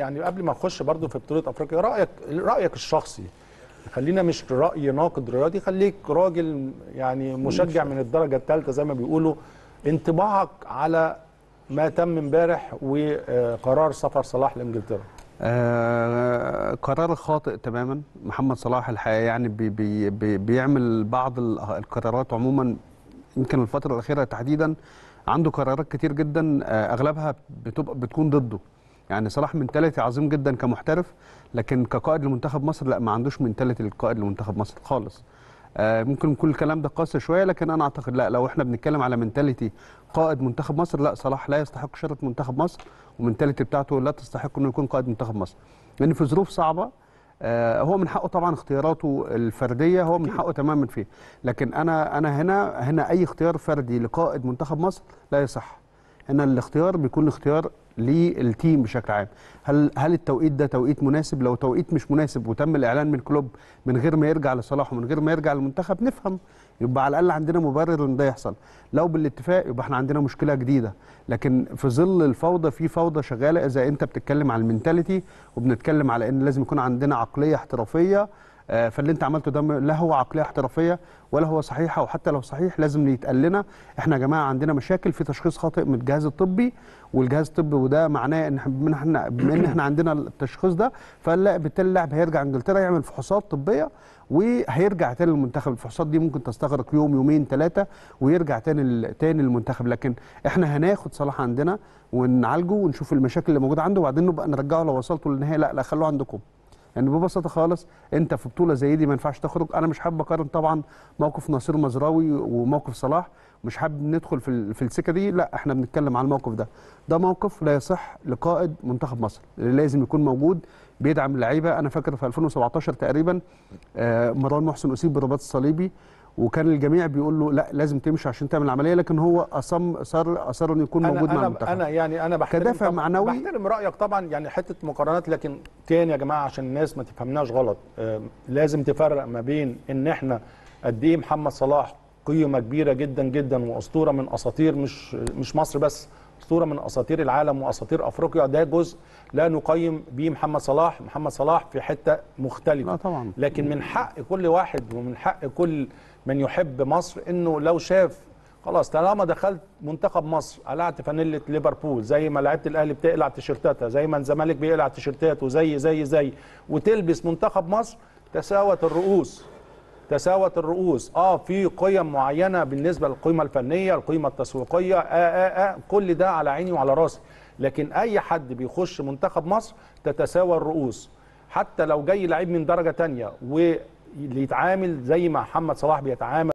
يعني قبل ما اخش برضو في بطوله افريقيا رايك رايك الشخصي خلينا مش راي ناقد رياضي خليك راجل يعني مشجع من الدرجه الثالثه زي ما بيقولوا انطباعك على ما تم امبارح وقرار سفر صلاح لانجلترا آه، قرار خاطئ تماما محمد صلاح الحقيقه يعني بي بي بي بيعمل بعض القرارات عموما يمكن الفتره الاخيره تحديدا عنده قرارات كتير جدا آه، اغلبها بتبقى بتكون ضده يعني صلاح منتاليتي عظيم جدا كمحترف لكن كقائد لمنتخب مصر لا ما عندوش منتاليتي القائد لمنتخب مصر خالص آه، ممكن كل الكلام ده قاسي شويه لكن انا اعتقد لا لو احنا بنتكلم على منتاليتي قائد منتخب مصر لا صلاح لا يستحق شرط منتخب مصر ومنتاليتي بتاعته لا تستحق انه يكون قائد منتخب مصر لان في ظروف صعبه آه، هو من حقه طبعا اختياراته الفرديه هو من حقه تماما فيه لكن انا انا هنا هنا اي اختيار فردي لقائد منتخب مصر لا يصح هنا الاختيار بيكون اختيار للتيم بشكل عام هل هل التوقيت ده توقيت مناسب لو توقيت مش مناسب وتم الاعلان من كلوب من غير ما يرجع لصلاح ومن غير ما يرجع للمنتخب نفهم يبقى على الاقل عندنا مبرر ان ده يحصل لو بالاتفاق يبقى احنا عندنا مشكله جديده لكن في ظل الفوضى في فوضى شغاله اذا انت بتتكلم على المينتاليتي وبنتكلم على ان لازم يكون عندنا عقليه احترافيه آه، فاللي انت عملته ده لا هو عقليه احترافيه ولا هو صحيحه وحتى لو صحيح لازم يتقال لنا احنا يا جماعه عندنا مشاكل في تشخيص خاطئ من الجهاز الطبي والجهاز الطبي وده معناه ان احنا بما ان احنا عندنا التشخيص ده فبالتالي اللاعب هيرجع انجلترا يعمل فحوصات طبيه وهيرجع تاني للمنتخب الفحوصات دي ممكن تستغرق يوم يومين ثلاثه ويرجع تاني تاني للمنتخب لكن احنا هناخد صلاح عندنا ونعالجه ونشوف المشاكل اللي موجوده عنده وبعدين نبقى نرجعه لو وصلتوا للنهايه لا لا خلوه عندكم يعني ببساطه خالص انت في بطوله زي دي ما ينفعش تخرج انا مش حابب اقارن طبعا موقف ناصر مزراوي وموقف صلاح مش حابب ندخل في في السكه دي لا احنا بنتكلم على الموقف ده ده موقف لا يصح لقائد منتخب مصر اللي لازم يكون موجود بيدعم اللعيبه انا فاكر في 2017 تقريبا آه، مروان محسن اصيب برباط الصليبي وكان الجميع بيقول له لا لازم تمشي عشان تعمل العمليه لكن هو اصم اصر اصر انه يكون موجود أنا مع المنتخب انا يعني انا بحترم كدافع معنوي بحترم رايك طبعا يعني حته مقارنات لكن تاني يا جماعه عشان الناس ما تفهمناش غلط لازم تفرق ما بين ان احنا قد ايه محمد صلاح قيمه كبيره جدا جدا واسطوره من اساطير مش مش مصر بس اسطوره من اساطير العالم واساطير افريقيا ده جزء لا نقيم بيه محمد صلاح محمد صلاح في حته مختلفه طبعا. لكن من حق كل واحد ومن حق كل من يحب مصر انه لو شاف خلاص طالما دخلت منتخب مصر قلعت فانيله ليفربول زي ما لعيبه الاهلي بتقلع تيشيرتاتها زي ما الزمالك بيقلع تيشيرتاته زي زي زي وتلبس منتخب مصر تساوت الرؤوس تساوت الرؤوس اه في قيم معينه بالنسبه للقيمه الفنيه القيمه التسويقيه آآ آه، آآ آه، آه، كل ده على عيني وعلى راسي لكن اي حد بيخش منتخب مصر تتساوى الرؤوس حتى لو جاي لعيب من درجه تانية ويتعامل زي ما محمد صلاح بيتعامل